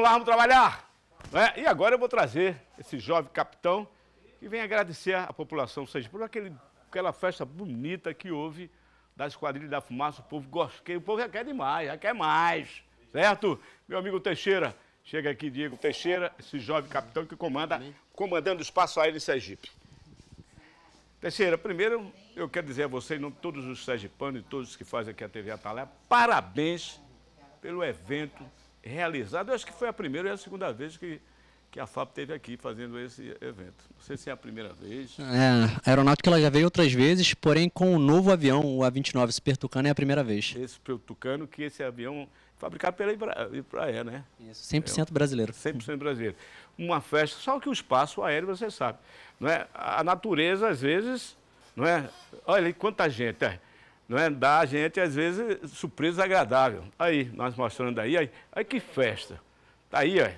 Lá vamos trabalhar. né? E agora eu vou trazer esse jovem capitão que vem agradecer à população de por aquele, aquela festa bonita que houve da Esquadrilha da Fumaça. O povo gosta, o povo já quer demais, já quer mais, certo? Meu amigo Teixeira, chega aqui, Diego Teixeira, esse jovem capitão que comanda, comandando o espaço aéreo em Sergipe. Teixeira, primeiro eu quero dizer a você, em nome de todos os sergipanos e todos que fazem aqui a TV Atalé, parabéns pelo evento realizado. Eu acho que foi a primeira e a segunda vez que, que a FAP teve aqui fazendo esse evento. Não sei se é a primeira vez. É, a aeronáutica ela já veio outras vezes, porém com o um novo avião, o A29 Super Tucano, é a primeira vez. Esse Super Tucano, que esse avião fabricado pela Ibra, né? Isso, 100% brasileiro. 100% brasileiro. Uma festa, só que o espaço aéreo, você sabe, não é? A natureza, às vezes, não é? Olha aí quanta gente, é não é? dá a gente, às vezes, surpresa agradável. Aí, nós mostrando aí, aí, aí que festa. Tá aí, ó.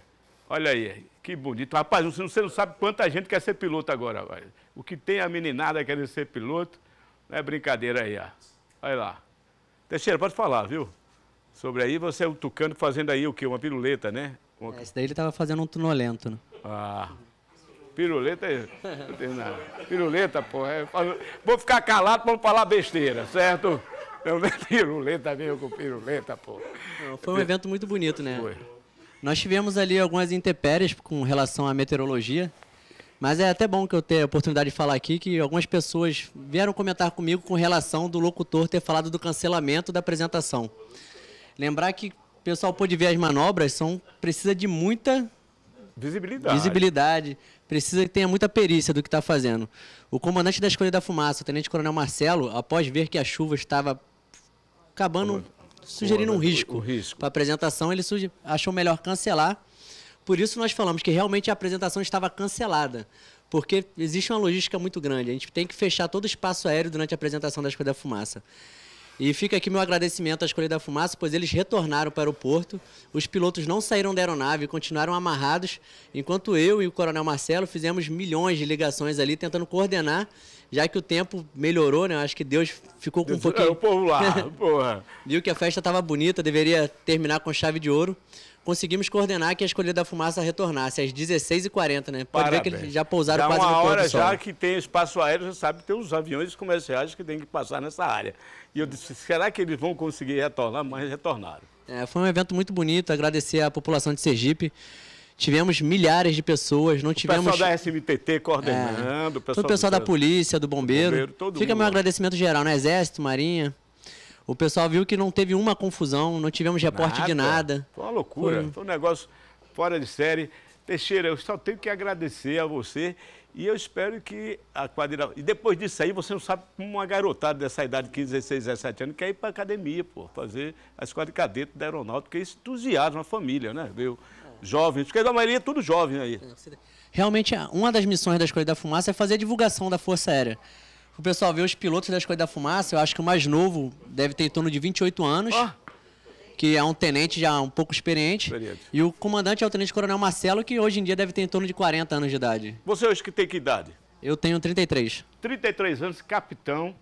olha aí, que bonito. Rapaz, você não sabe quanta gente quer ser piloto agora. O que tem a meninada querendo ser piloto, não é brincadeira aí, ó. Olha lá. Teixeira, pode falar, viu? Sobre aí, você é o tucano fazendo aí o quê? Uma piruleta, né? Uma... É, esse daí ele estava fazendo um tunolento, né? Ah... Piruleta é. Não tem nada. Piruleta, porra. É, vou ficar calado para não falar besteira, certo? Não, piruleta mesmo com piruleta, porra. Não, foi um evento muito bonito, né? Foi. Nós tivemos ali algumas intempéries com relação à meteorologia. Mas é até bom que eu tenha a oportunidade de falar aqui que algumas pessoas vieram comentar comigo com relação do locutor ter falado do cancelamento da apresentação. Lembrar que o pessoal pode ver as manobras, são precisa de muita Visibilidade. Visibilidade. Precisa que tenha muita perícia do que está fazendo. O comandante da Escolha da Fumaça, o tenente coronel Marcelo, após ver que a chuva estava acabando sugerindo um risco, risco. para a apresentação, ele achou melhor cancelar. Por isso nós falamos que realmente a apresentação estava cancelada, porque existe uma logística muito grande. A gente tem que fechar todo o espaço aéreo durante a apresentação da Escolha da Fumaça. E fica aqui meu agradecimento à Escolha da Fumaça, pois eles retornaram para o porto. Os pilotos não saíram da aeronave, continuaram amarrados, enquanto eu e o Coronel Marcelo fizemos milhões de ligações ali, tentando coordenar, já que o tempo melhorou, né? Acho que Deus ficou com um é pouquinho... É, o povo lá, porra. Viu que a festa estava bonita, deveria terminar com chave de ouro conseguimos coordenar que a escolha da fumaça retornasse às 16h40, né? Pode Parabéns. ver que eles já pousaram já quase uma no hora já que tem espaço aéreo, já sabe, tem os aviões comerciais que tem que passar nessa área. E eu disse, será que eles vão conseguir retornar? Mas retornaram. É, foi um evento muito bonito, agradecer à população de Sergipe. Tivemos milhares de pessoas, não tivemos... O pessoal da SMTT coordenando, é, o pessoal, o pessoal da polícia, do bombeiro. bombeiro Fica mundo. meu agradecimento geral, né? Exército, Marinha, o pessoal viu que não teve uma confusão, não tivemos reporte nada. de nada. Foi uma loucura, foi, foi um negócio fora de série. Teixeira, eu só tenho que agradecer a você e eu espero que a quadrilha. E depois disso aí, você não sabe como uma garotada dessa idade, 15, 16, 17 anos, quer ir para a academia, pô, fazer a escola de cadete da aeronáutica. Isso entusiasma a família, né? Viu? Jovens, porque a maioria é tudo jovem aí. Realmente, uma das missões da Escolha da Fumaça é fazer a divulgação da Força Aérea. O pessoal vê os pilotos da coisas da Fumaça, eu acho que o mais novo deve ter em torno de 28 anos. Oh. Que é um tenente já um pouco experiente. experiente. E o comandante é o tenente coronel Marcelo, que hoje em dia deve ter em torno de 40 anos de idade. Você hoje que tem que idade? Eu tenho 33. 33 anos, capitão.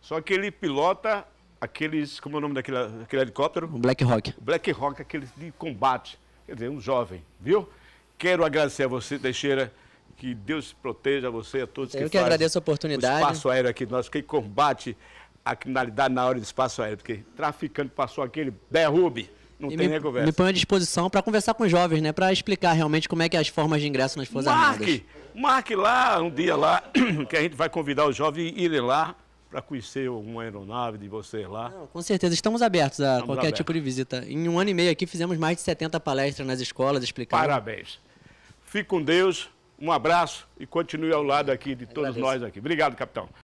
Só que ele pilota aqueles. Como é o nome daquele, aquele helicóptero? O Black Hawk. Black Hawk, aqueles de combate. Quer dizer, um jovem, viu? Quero agradecer a você, Teixeira. Que Deus proteja você e a todos Eu que, que agradeço a oportunidade. O espaço aéreo aqui nosso, que combate a criminalidade na hora do espaço aéreo, porque traficante passou aquele derrube. Não e tem me, nem conversa. Me põe à disposição para conversar com os jovens, né? Para explicar realmente como é que é as formas de ingresso nas Forças marque, Armadas. Marque lá um dia lá, que a gente vai convidar os jovens a irem lá para conhecer alguma aeronave de vocês lá. Não, com certeza, estamos abertos a estamos qualquer abertos. tipo de visita. Em um ano e meio aqui fizemos mais de 70 palestras nas escolas explicando. Parabéns. Fique com Deus. Um abraço e continue ao lado aqui de todos Agradeço. nós aqui. Obrigado, capitão.